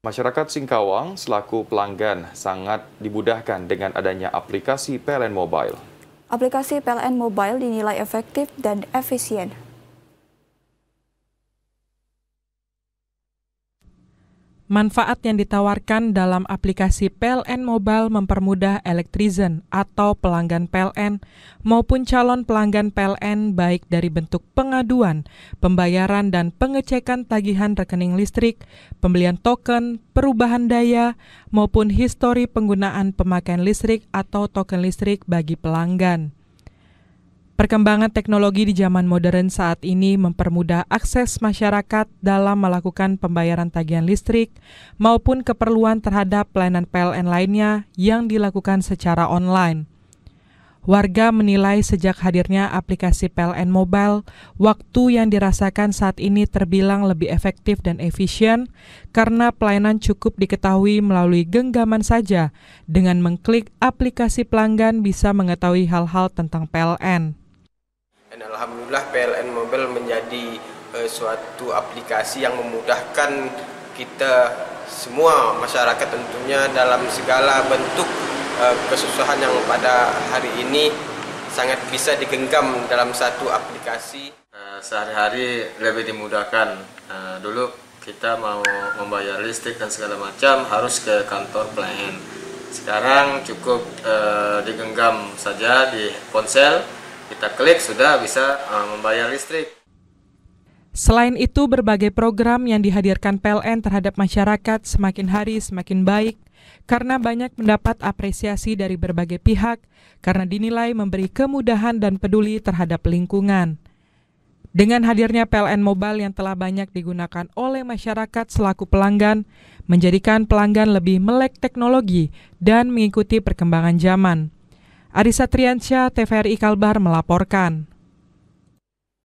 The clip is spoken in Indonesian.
Masyarakat Singkawang selaku pelanggan sangat dibudahkan dengan adanya aplikasi PLN Mobile. Aplikasi PLN Mobile dinilai efektif dan efisien Manfaat yang ditawarkan dalam aplikasi PLN Mobile mempermudah elektrizen atau pelanggan PLN maupun calon pelanggan PLN baik dari bentuk pengaduan, pembayaran dan pengecekan tagihan rekening listrik, pembelian token, perubahan daya, maupun histori penggunaan pemakaian listrik atau token listrik bagi pelanggan. Perkembangan teknologi di zaman modern saat ini mempermudah akses masyarakat dalam melakukan pembayaran tagihan listrik maupun keperluan terhadap pelayanan PLN lainnya yang dilakukan secara online. Warga menilai sejak hadirnya aplikasi PLN Mobile, waktu yang dirasakan saat ini terbilang lebih efektif dan efisien karena pelayanan cukup diketahui melalui genggaman saja. Dengan mengklik aplikasi pelanggan bisa mengetahui hal-hal tentang PLN alhamdulillah PLN Mobile menjadi uh, suatu aplikasi yang memudahkan kita semua masyarakat tentunya dalam segala bentuk uh, kesusahan yang pada hari ini sangat bisa digenggam dalam satu aplikasi. Eh, sehari-hari lebih dimudahkan. Dulu kita mau membayar listrik dan segala macam harus ke kantor pelayan. Sekarang cukup digenggam saja di ponsel kita klik sudah bisa uh, membayar listrik. Selain itu, berbagai program yang dihadirkan PLN terhadap masyarakat semakin hari semakin baik karena banyak mendapat apresiasi dari berbagai pihak karena dinilai memberi kemudahan dan peduli terhadap lingkungan. Dengan hadirnya PLN Mobile yang telah banyak digunakan oleh masyarakat selaku pelanggan, menjadikan pelanggan lebih melek teknologi dan mengikuti perkembangan zaman. Arisa Triansyah, TVRI Kalbar melaporkan.